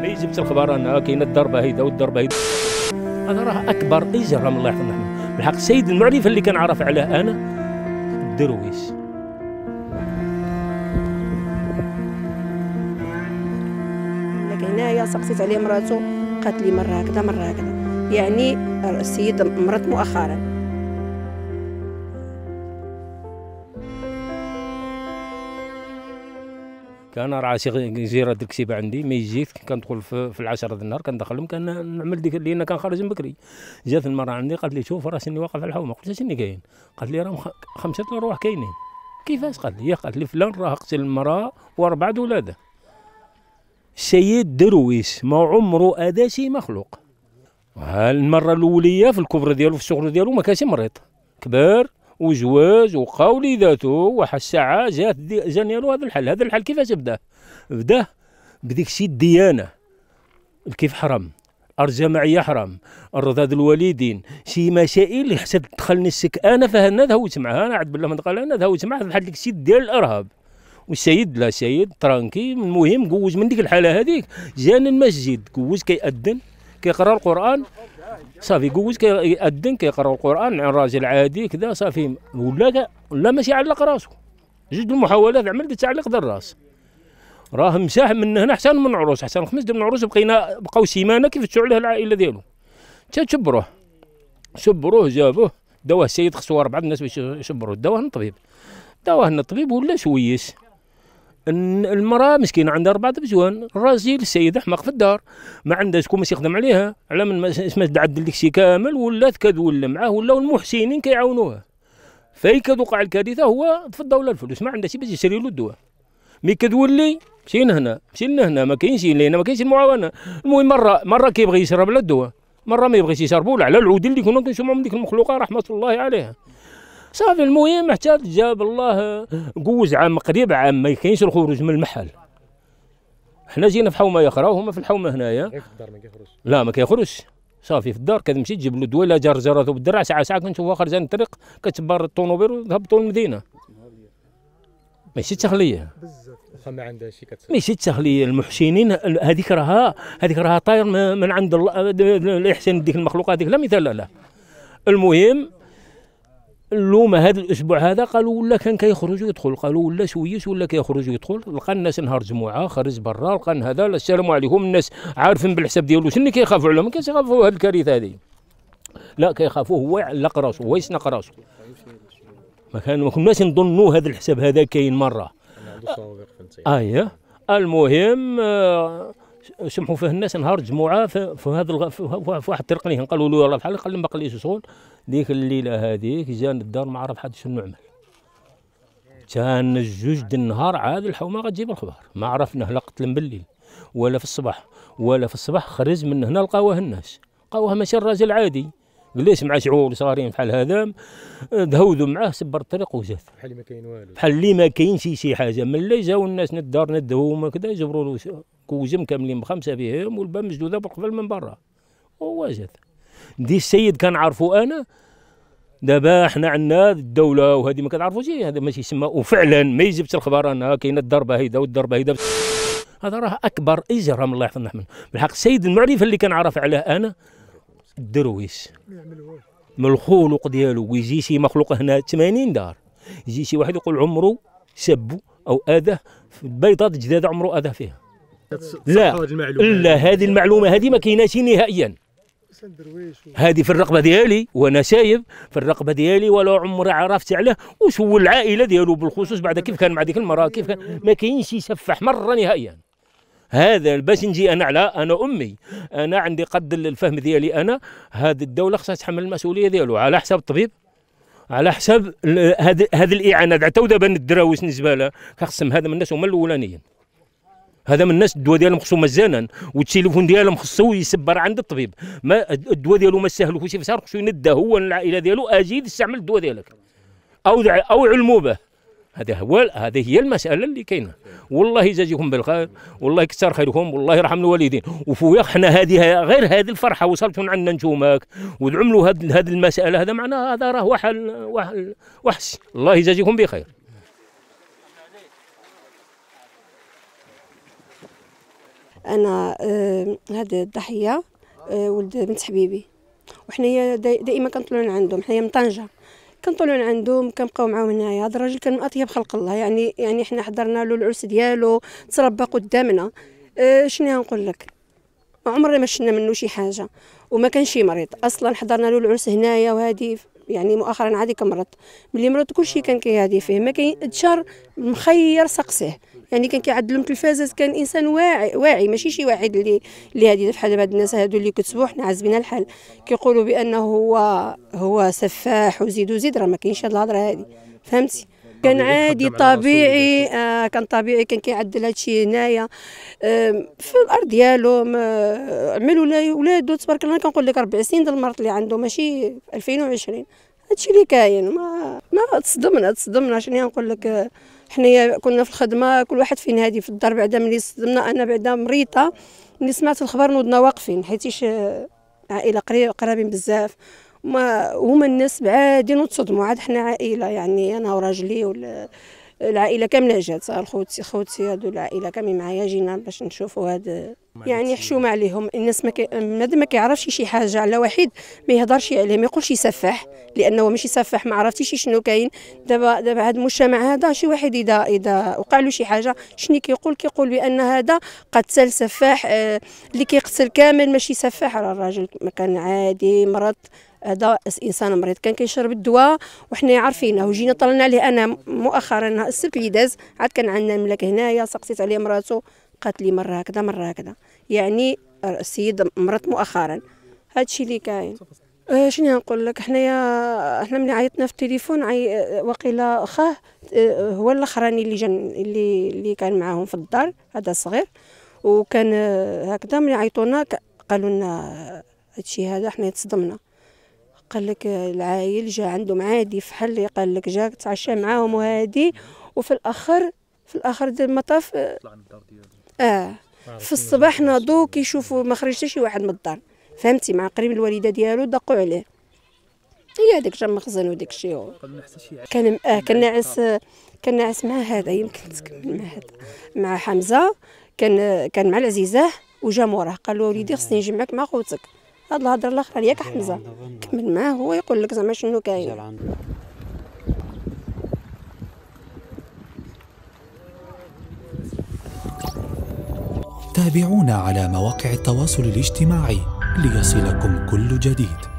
مي جبت الخبر انا كاينه الضربه هيدا والضربه هيدا انا راه اكبر اجرام الله يرحمه بالحق السيد المعرفه اللي كنعرف عليه انا الدرويش هنايا سقسيت عليه مراته قالت لي مره هكذا مره هكذا يعني السيد مرض مؤخرا كان راه راسي جيره الكسيبه عندي ما يجيش كندخل في, العشرة ديال النهار كندخلهم كنعمل ديك لان كان خارج بكري جات المراه عندي قالت لي شوف راه شني واقف على الحومه قلت شني كاين قالت لي راهم خمسه الارواح كاينين كيفاش قالت لي قالت لي فلان راه قتل المراه واربعه ولاده سيد درويش ما عمره ادا شي مخلوق المره الاوليه في الكبر ديالو في الشغل ديالو ما كانش مريض كبار وزواج وقولي ذاته واحد الساعه جات له هذا الحل هذا الحل كيفاش بدا بدا بديك الشيء الديانه كيف حرام ارجع معي حرام الرضاد الوالدين شي مسائل اللي حتى تدخلني السك انا فهنا ذهوت معها انا عاد بالله ما نقال انا ذهوت معها بحال ديك الشيء ديال الارهاب والسيد لا سيد ترانكي المهم قوز من ديك الحاله هذيك جان المسجد قوز كيأذن كيقرا القران صافي كوز كيأذن كيقرا القران عن راجل عادي كذا صافي ولا ولا ماشي علق راسو جوج المحاولات عمل تعلق ذا الراس راه مساح من هنا حسن من عروس حسن خمس من عروس بقينا بقاو سيمانه كيفتشوا عليه العائله ديالو تا تشبروه شبروه جابوه داوه السيد خصو اربعه الناس باش يشبروه داوه للطبيب داوه للطبيب ولا شويس المراه مسكينه عندها اربعه بزوان الراجل السيد احمق في الدار ما عندها شكون باش يخدم عليها على من اسمها تعدل داكشي كامل ولا كذا ولا معاه ولاو المحسنين كيعاونوها فاي كتوقع الكارثه هو تفضى ولا الفلوس ما عندها شي باش يشري له الدواء مي كتولي مشي لهنا مشي لهنا ما كاينش لهنا ما كاينش المعاونه المهم مره مره كيبغي يشرب على الدواء مره ما يبغيش يشربوا على العود اللي كنا من ديك المخلوقه رحمه الله عليها صافي المهم حتى جاب الله قوز عام قريب عام ما كاينش الخروج من المحل حنا جينا في حومه اخرى وهما في الحومه هنايا لا ما كيخرجش صافي في الدار كتمشي تجيب له دواء لا جر جراتو بالدرع ساعه ساعه كنت هو خارج الطريق كتبار الطونوبيل وهبطوا للمدينه ماشي تخليه بزاف واخا ما عندها شي كتسوي ماشي تخليه المحسنين هذيك راها هذيك راها طاير من عند الله الاحسان ديك المخلوقات هذيك لا مثال لا المهم اللومه هذا الاسبوع هذا قالوا ولا كان كيخرج ويدخل قالوا ولا شويش ولا كيخرج ويدخل لقى الناس نهار جمعه خرج برا لقى هذا السلام عليكم الناس عارفين بالحساب ديالو شنو اللي كيخافوا عليهم ما كيخافوا هذه الكارثه هذه لا كيخافوا هو يعلق راسو هو يسنق راسو ما كان ما كناش نظنوا هذا الحساب هذا كاين مره اييه آه، المهم آه سمحوا فيه الناس نهار جمعه في, في هذا الغ... في واحد الطريق قالوا له يلاه بحال قال لي ما قليش شغل ديك الليله هذيك جان الدار ما عرف حد شنو نعمل كان الجوج د النهار عاد الحومه غتجيب الخبار ما عرفناه لا قتل بالليل ولا في الصباح ولا في الصباح خرج من هنا لقاوه الناس لقاوه ماشي الراجل عادي جلس مع شعور صغارين بحال هذا دهوذوا معاه سبر الطريق وجات بحال ما كاين والو بحال اللي ما كاين شي شي حاجه ملي جاو الناس ندار وما كذا جبروا له كوزم كاملين بخمسه فيهم والباب مسدوده بالقبل من برا وواجد دي السيد كان عارفو انا دابا حنا عندنا الدوله وهذه ما كتعرفوش هذا ماشي يسمى وفعلا ما يجبش الخبر انا كاينه الضربه هيدا والضربه هيدا هذا راه اكبر اجرام الله يحفظنا من بالحق السيد المعرفه اللي كنعرف عليه انا الدرويش من الخلق ديالو ويجي شي مخلوق هنا 80 دار يجي شي واحد يقول عمره سبو او اذاه في بيضات جداد عمره اذى فيها لا لا هذه المعلومه هذه ما كايناش نهائيا هذه في الرقبه ديالي وانا شايب في الرقبه ديالي ولا عمري عرفت عليه وش هو العائله ديالو بالخصوص بعد كيف كان مع ديك المراه كيف كان ما كاينش يسفح مره نهائيا هذا باش نجي انا على انا امي انا عندي قد الفهم ديالي انا هذه الدوله خصها تحمل المسؤوليه ديالو على حساب الطبيب على حساب هذه الاعانه تو دابا الدراويش نزباله خصهم هذا من الناس هما الاولانيين هذا من الناس الدواء ديالهم خصو مجانا والتليفون ديالهم خصو يسبر عند الطبيب ما الدواء ديالو ما سهلوش في شهر خصو ينده هو العائله ديالو اجي استعمل الدواء ديالك او او علموا به هذا هو هذه هي المساله اللي كاينه والله يجازيكم بالخير والله يكثر خيركم والله يرحم الوالدين وفويا حنا هذه غير هذه الفرحه وصلتوا عندنا نتوماك ودعملوا هذه المساله هذا معناها هذا راه واحد واحد الله يجازيكم بخير انا آه، هاد الضحيه آه، ولد بنت حبيبي وحنايا دائما كنطلعوا عندهم حنايا من طنجه كنطلعوا عندهم كنبقاو معاهم هنايا هذا الراجل كان من اطيب خلق الله يعني يعني حنا حضرنا له العرس ديالو تربى قدامنا آه، شنو نقول لك عمرنا ما شفنا منه شي حاجه وما كان شي مريض اصلا حضرنا له العرس هنايا وهذه يعني مؤخرا عادي كمرض ملي مرض كلشي كان كيهادي فيه ما كاين اتشار مخير سقسه يعني كان كيعدل من التلفازات كان انسان واعي واعي ماشي شي واحد اللي اللي هادي بحال هاد الناس هادو اللي كتسبوا حنا عازبين الحال كيقولوا بانه هو هو سفاح وزيد وزيد راه ما كاينش هاد الهضره هادي فهمتي كان عادي طبيعي آه كان طبيعي كان كيعدل هادشي هنايا في الارض ديالو عملوا ولادو تبارك الله كنقول لك 40 سنين ديال المرض اللي عنده ماشي 2020 هادشي اللي كاين ما ما تصدمنا تصدمنا شنو نقول لك حنايا كنا في الخدمه كل واحد فين هادي في الدار بعدا ملي صدمنا انا بعدا مريطه ملي سمعت الخبر نوضنا واقفين حيتيش آه، عائله قريبين بزاف ما هما الناس بعادين وتصدموا عاد حنا عائله يعني انا وراجلي ولا العائله كامله جات صار خوتي خوتي هادو العائله كامل معايا جينا باش نشوفوا هاد يعني حشومه عليهم الناس ما مادام ما كيعرفش شي حاجه على واحد ما يهضرش عليه ما يقولش يسفح لانه ماشي سفاح ما عرفتيش شنو كاين دابا دابا هاد المجتمع هذا شي واحد اذا اذا وقع له شي حاجه شنو كيقول كيقول بان هذا قتل سفاح آه، اللي كيقتل كامل ماشي سفاح راه الراجل كان عادي مرض هذا انسان مريض كان كيشرب الدواء وحنا عارفينه وجينا طلعنا عليه انا مؤخرا السبت اللي داز عاد كان عندنا الملك هنايا سقسيت عليه مراته قالت لي مره هكذا مره هكذا يعني السيد مرض مؤخرا هذا الشيء اللي كاين آه، شنو نقول لك حنايا حنا ملي عيطنا في التليفون عي... وقيلا خاه آه، هو الاخراني اللي جن اللي اللي كان معاهم في الدار هذا صغير وكان آه، هكذا ملي عيطونا قالوا لنا هادشي هذا حنا تصدمنا قال لك العايل جا عندهم عادي في حل قال لك جا تعشى معاهم وهادي وفي الاخر في الاخر ديال المطاف اه, آه، في الصباح ناضو كيشوفوا ما خرج حتى شي واحد من الدار فهمتي مع قريب الوالده ديالو دقوا عليه هي هذاك جا مخزن وداك الشيء كان اه كان ناعس كان ناعس مع هذا يمكن تكمل مع هذا مع حمزه كان كان مع العزيزه وجا موراه قال له وليدي خصني نجي معك مع خوتك هاد الهضره الاخرى ياك حمزه كمل معاه هو يقول لك زعما شنو كاين تابعونا على مواقع التواصل الاجتماعي ليصلكم كل جديد